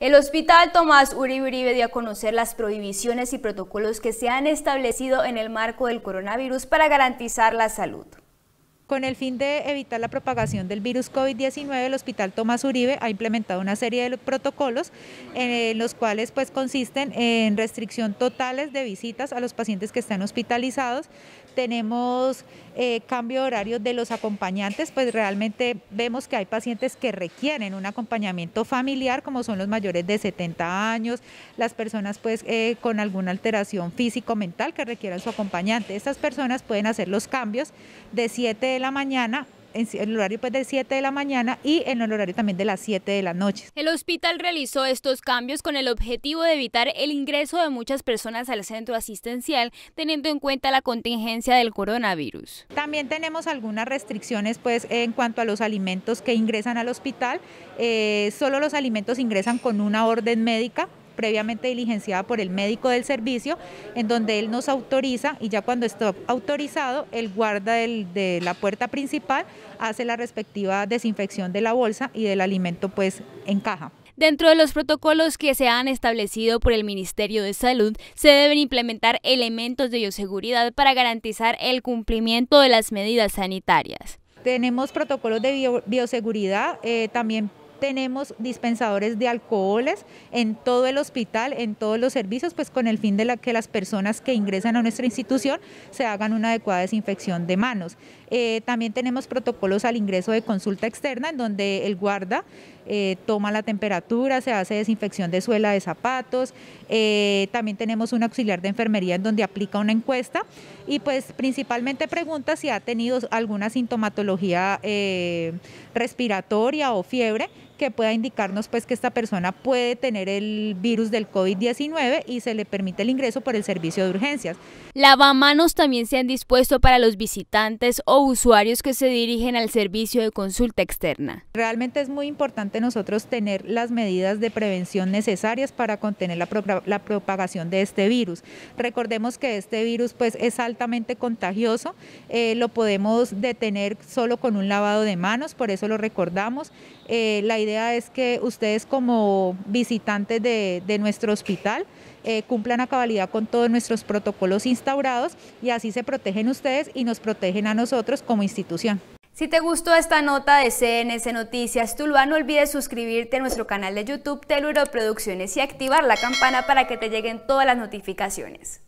El Hospital Tomás Uribe Uribe dio a conocer las prohibiciones y protocolos que se han establecido en el marco del coronavirus para garantizar la salud. Con el fin de evitar la propagación del virus COVID-19, el Hospital Tomás Uribe ha implementado una serie de protocolos en eh, los cuales pues consisten en restricción totales de visitas a los pacientes que están hospitalizados, tenemos eh, cambio de horario de los acompañantes, pues realmente vemos que hay pacientes que requieren un acompañamiento familiar, como son los mayores de 70 años, las personas pues eh, con alguna alteración físico-mental que requieran su acompañante. Estas personas pueden hacer los cambios de 7 de la mañana en el horario pues de 7 de la mañana y en el horario también de las 7 de la noche. El hospital realizó estos cambios con el objetivo de evitar el ingreso de muchas personas al centro asistencial teniendo en cuenta la contingencia del coronavirus. También tenemos algunas restricciones pues en cuanto a los alimentos que ingresan al hospital. Eh, solo los alimentos ingresan con una orden médica previamente diligenciada por el médico del servicio, en donde él nos autoriza y ya cuando está autorizado, el guarda de la puerta principal hace la respectiva desinfección de la bolsa y del alimento pues encaja. Dentro de los protocolos que se han establecido por el Ministerio de Salud, se deben implementar elementos de bioseguridad para garantizar el cumplimiento de las medidas sanitarias. Tenemos protocolos de bioseguridad, eh, también tenemos dispensadores de alcoholes en todo el hospital, en todos los servicios, pues con el fin de que las personas que ingresan a nuestra institución se hagan una adecuada desinfección de manos. Eh, también tenemos protocolos al ingreso de consulta externa, en donde el guarda eh, toma la temperatura, se hace desinfección de suela de zapatos, eh, también tenemos un auxiliar de enfermería en donde aplica una encuesta y pues principalmente pregunta si ha tenido alguna sintomatología respiratoria o fiebre que pueda indicarnos pues que esta persona puede tener el virus del COVID-19 y se le permite el ingreso por el servicio de urgencias. Lavamanos también se han dispuesto para los visitantes o usuarios que se dirigen al servicio de consulta externa. Realmente es muy importante nosotros tener las medidas de prevención necesarias para contener la, propagación de este virus. Recordemos que este virus pues es altamente contagioso, eh, lo podemos detener solo con un lavado de manos, por eso lo recordamos. Eh, la idea idea es que ustedes como visitantes de, nuestro hospital eh, cumplan a cabalidad con todos nuestros protocolos instaurados y así se protegen ustedes y nos protegen a nosotros como institución. Si te gustó esta nota de Cns Noticias Tuluá, no olvides suscribirte a nuestro canal de YouTube Teluro Producciones y activar la campana para que te lleguen todas las notificaciones.